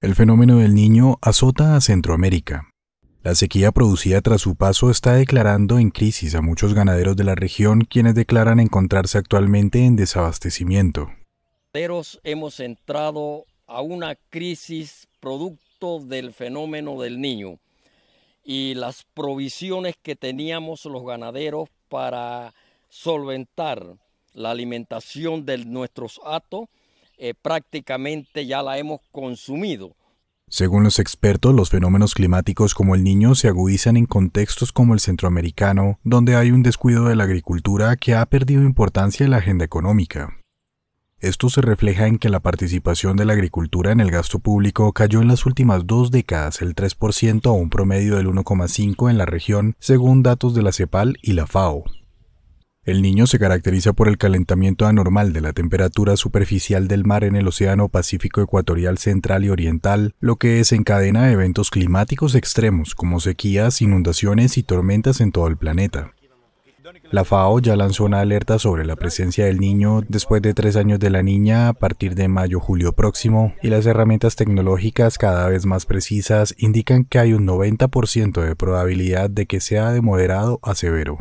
El fenómeno del niño azota a Centroamérica. La sequía producida tras su paso está declarando en crisis a muchos ganaderos de la región quienes declaran encontrarse actualmente en desabastecimiento. Hemos entrado a una crisis producto del fenómeno del niño y las provisiones que teníamos los ganaderos para solventar la alimentación de nuestros atos eh, prácticamente ya la hemos consumido. Según los expertos, los fenómenos climáticos como el niño se agudizan en contextos como el centroamericano, donde hay un descuido de la agricultura que ha perdido importancia en la agenda económica. Esto se refleja en que la participación de la agricultura en el gasto público cayó en las últimas dos décadas el 3% a un promedio del 1,5% en la región, según datos de la CEPAL y la FAO. El niño se caracteriza por el calentamiento anormal de la temperatura superficial del mar en el Océano Pacífico Ecuatorial Central y Oriental, lo que desencadena eventos climáticos extremos como sequías, inundaciones y tormentas en todo el planeta. La FAO ya lanzó una alerta sobre la presencia del niño después de tres años de la niña a partir de mayo-julio próximo y las herramientas tecnológicas cada vez más precisas indican que hay un 90% de probabilidad de que sea de moderado a severo.